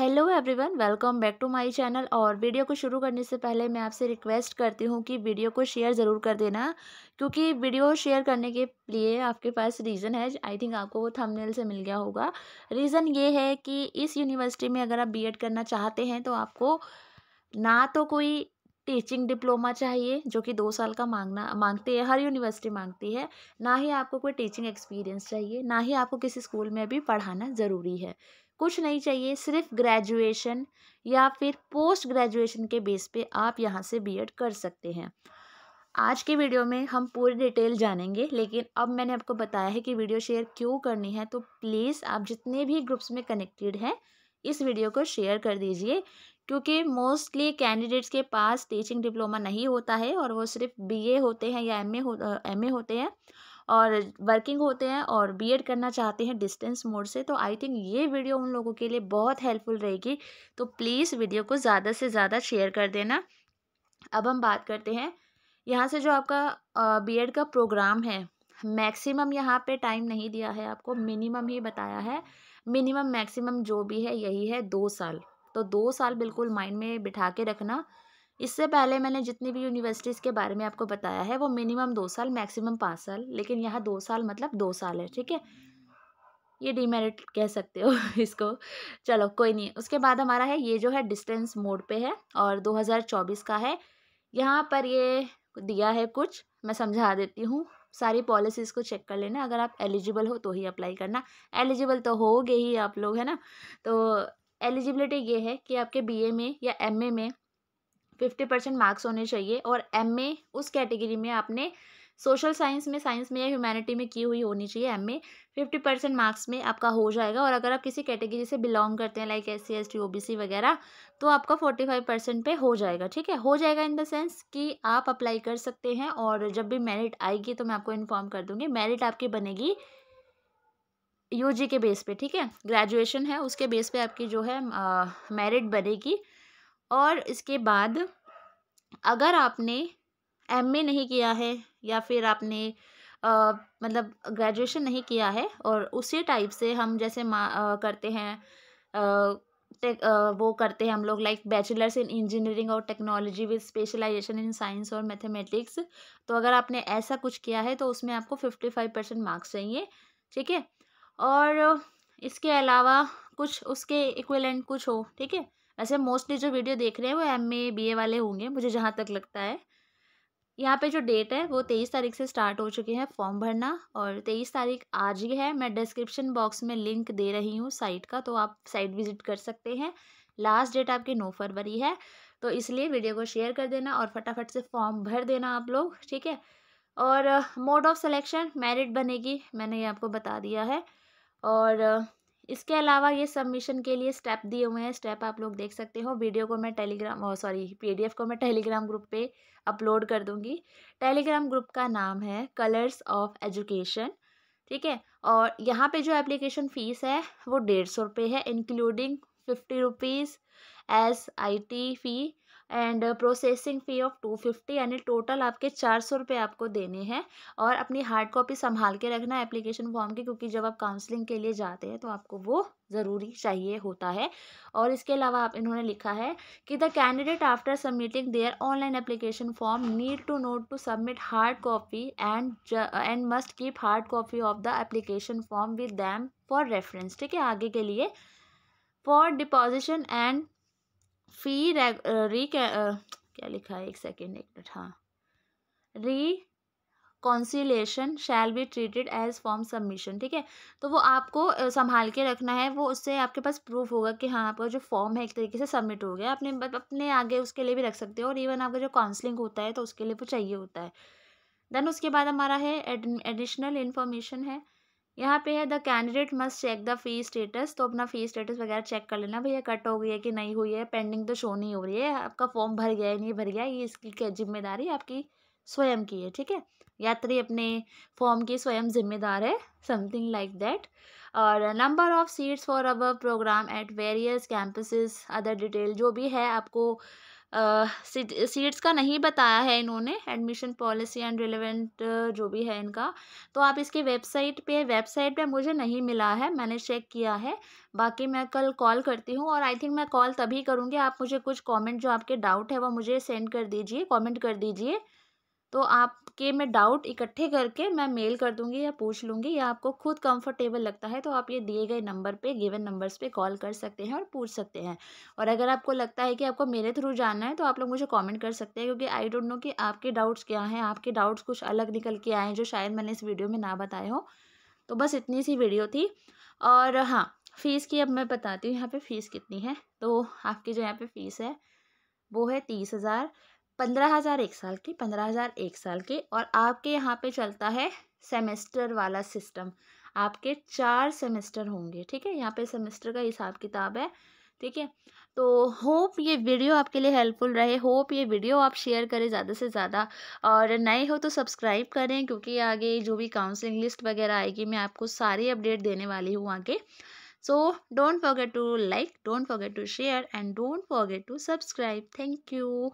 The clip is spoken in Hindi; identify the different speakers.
Speaker 1: hello everyone welcome back to my channel और वीडियो को शुरू करने से पहले मैं आपसे रिक्वेस्ट करती हूँ कि वीडियो को शेयर ज़रूर कर देना क्योंकि वीडियो शेयर करने के लिए आपके पास रीज़न है आई थिंक आपको वो थंबनेल से मिल गया होगा रीज़न ये है कि इस यूनिवर्सिटी में अगर आप बीएड करना चाहते हैं तो आपको ना तो कोई टीचिंग डिप्लोमा चाहिए जो कि दो साल का मांगना मांगते हैं हर यूनिवर्सिटी मांगती है ना ही आपको कोई टीचिंग एक्सपीरियंस चाहिए ना ही आपको किसी स्कूल में भी पढ़ाना ज़रूरी है कुछ नहीं चाहिए सिर्फ ग्रेजुएशन या फिर पोस्ट ग्रेजुएशन के बेस पे आप यहाँ से बीएड कर सकते हैं आज के वीडियो में हम पूरी डिटेल जानेंगे लेकिन अब मैंने आपको बताया है कि वीडियो शेयर क्यों करनी है तो प्लीज़ आप जितने भी ग्रुप्स में कनेक्टेड हैं इस वीडियो को शेयर कर दीजिए क्योंकि मोस्टली कैंडिडेट्स के पास टीचिंग डिप्लोमा नहीं होता है और वो सिर्फ बीए होते हैं या एमए हो एमए होते हैं और वर्किंग होते हैं और बी करना चाहते हैं डिस्टेंस मोड से तो आई थिंक ये वीडियो उन लोगों के लिए बहुत हेल्पफुल रहेगी तो प्लीज़ वीडियो को ज़्यादा से ज़्यादा शेयर कर देना अब हम बात करते हैं यहाँ से जो आपका बी का प्रोग्राम है मैक्सिमम यहाँ पे टाइम नहीं दिया है आपको मिनिमम ही बताया है मिनिमम मैक्सिमम जो भी है यही है दो साल तो दो साल बिल्कुल माइंड में बिठा के रखना इससे पहले मैंने जितनी भी यूनिवर्सिटीज़ के बारे में आपको बताया है वो मिनिमम दो साल मैक्सिमम पाँच साल लेकिन यहाँ दो साल मतलब दो साल है ठीक है ये डीमेरिट कह सकते हो इसको चलो कोई नहीं उसके बाद हमारा है ये जो है डिस्टेंस मोड पे है और 2024 का है यहाँ पर ये दिया है कुछ मैं समझा देती हूँ सारी पॉलिसीज़ को चेक कर लेना अगर आप एलिजिबल हो तो ही अप्लाई करना एलिजिबल तो हो ही आप लोग है ना तो एलिजिबिलिटी ये है कि आपके बीए में या एमए में फिफ्टी परसेंट मार्क्स होने चाहिए और एम ए उस कैटेगरी में आपने सोशल साइंस में साइंस में या ह्यूमैनिटी में की हुई होनी चाहिए M A fifty percent marks में आपका हो जाएगा और अगर आप किसी कैटेगरी से बिलोंग करते हैं like S C S T O B C वगैरह तो आपका फोर्टी फाइव परसेंट पे हो जाएगा ठीक है हो जाएगा इन द सेंस कि आप अप्लाई कर सकते हैं और जब भी मेरिट आएगी तो मैं आपको इन्फॉर्म कर दूँगी मेरिट आपकी बनेगी यू जी के बेस पे ठीक है ग्रेजुएशन है उसके बेस पे आपकी जो है मेरिट बनेगी और इसके बाद अगर आपने एम ए नहीं किया है या फिर आपने आ, मतलब ग्रेजुएशन नहीं किया है और उसी टाइप से हम जैसे मा आ, करते हैं आ, आ, वो करते हैं हम लोग लाइक बैचलर्स इन इंजीनियरिंग और technology with specialisation in science और मैथमेटिक्स तो अगर आपने ऐसा कुछ किया है तो उसमें आपको फिफ्टी फाइव परसेंट मार्क्स चाहिए ठीक है और इसके अलावा कुछ उसके इक्वलेंट कुछ हो ठीक है वैसे मोस्टली जो वीडियो देख रहे हैं वो एम ए बी ए वाले होंगे मुझे जहाँ तक लगता है यहाँ पे जो डेट है वो तेईस तारीख से स्टार्ट हो चुके हैं फॉर्म भरना और तेईस तारीख आज ही है मैं डिस्क्रिप्शन बॉक्स में लिंक दे रही हूँ साइट का तो आप साइट विजिट कर सकते हैं लास्ट डेट आपकी नौ फरवरी है तो इसलिए वीडियो को शेयर कर देना और फटाफट से फॉर्म भर देना आप लोग ठीक है और मोड ऑफ सेलेक्शन मेरिट बनेगी मैंने ये आपको बता दिया है और इसके अलावा ये सबमिशन के लिए स्टेप दिए हुए हैं स्टेप आप लोग देख सकते हो वीडियो को मैं टेलीग्राम सॉरी पीडीएफ को मैं टेलीग्राम ग्रुप पे अपलोड कर दूँगी टेलीग्राम ग्रुप का नाम है कलर्स ऑफ एजुकेशन ठीक है और यहाँ पे जो एप्लीकेशन फ़ीस है वो डेढ़ सौ रुपये है including fifty rupees S I T fee and processing fee of two fifty यानी टोटल आपके चार सौ रुपये आपको देने हैं और अपनी हार्ड कॉपी संभाल के रखना है एप्लीकेशन फॉर्म की क्योंकि जब आप काउंसलिंग के लिए जाते हैं तो आपको वो ज़रूरी चाहिए होता है और इसके अलावा आप इन्होंने लिखा है कि the candidate after submitting their online application form need to note to submit hard copy and and must keep hard copy of the application form with them for reference ठीक है आगे के लिए फॉर डिपोजिशन एंड फी री क्या लिखा है एक सेकेंड एक मिनट हाँ reconciliation shall be treated as form submission ठीक है तो वो आपको संभाल के रखना है वो उससे आपके पास प्रूफ होगा कि हाँ आपका जो फॉर्म है एक तरीके से सबमिट हो गया अपने अपने आगे उसके लिए भी रख सकते हो और इवन आपका जो काउंसलिंग होता है तो उसके लिए वो चाहिए होता है देन उसके बाद हमारा है एडिशनल इन्फॉर्मेशन है यहाँ पे है the candidate must check the fee status तो अपना फी स्टेटस वगैरह चेक कर लेना भैया कट हो गई है कि नहीं हुई है पेंडिंग तो शो नहीं हो रही है आपका फॉर्म भर गया है नहीं भर गया ये इसकी जिम्मेदारी आपकी स्वयं की है ठीक है यात्री अपने फॉर्म की स्वयं जिम्मेदार है समथिंग लाइक दैट और number of seats for our programme at various campuses other detail जो भी है आपको सीट्स का नहीं बताया है इन्होंने एडमिशन पॉलिसी एंड रिलेवेंट जो भी है इनका तो आप इसकी वेबसाइट पे वेबसाइट पे मुझे नहीं मिला है मैंने चेक किया है बाकी मैं कल कॉल करती हूँ और आई थिंक मैं कॉल तभी करूँगी आप मुझे कुछ कमेंट जो आपके डाउट है वो मुझे सेंड कर दीजिए कमेंट कर दीजिए तो आप के मैं डाउट इकट्ठे करके मैं मेल कर दूंगी या पूछ लूँगी या आपको खुद कंफर्टेबल लगता है तो आप ये दिए गए नंबर पे गिवन नंबर्स पे कॉल कर सकते हैं और पूछ सकते हैं और अगर आपको लगता है कि आपको मेरे थ्रू जाना है तो आप लोग मुझे कॉमेंट कर सकते हैं क्योंकि आई डोंट नो कि आपके डाउट्स क्या हैं आपके डाउट्स कुछ अलग निकल के आए हैं जो शायद मैंने इस वीडियो में ना बताए हो तो बस इतनी सी वीडियो थी और हाँ फ़ीस की अब मैं बताती हूँ यहाँ पे फ़ीस कितनी है तो आपकी जो यहाँ पे फ़ीस है वो है तीस हज़ार पंद्रह हज़ार एक साल की पंद्रह हज़ार एक साल की और आपके यहाँ पे चलता है सेमेस्टर वाला सिस्टम आपके चार सेमेस्टर होंगे ठीक है यहाँ पे सेमेस्टर का हिसाब किताब है ठीक है तो होप ये वीडियो आपके लिए हेल्पफुल रहे होप ये वीडियो आप शेयर करें ज़्यादा से ज़्यादा और नए हो तो सब्सक्राइब करें क्योंकि आगे जो भी काउंसलिंग लिस्ट वगैरह आएगी मैं आपको सारी अपडेट देने वाली हूँ आगे so don't forget to like don't forget to share and don't forget to subscribe thank you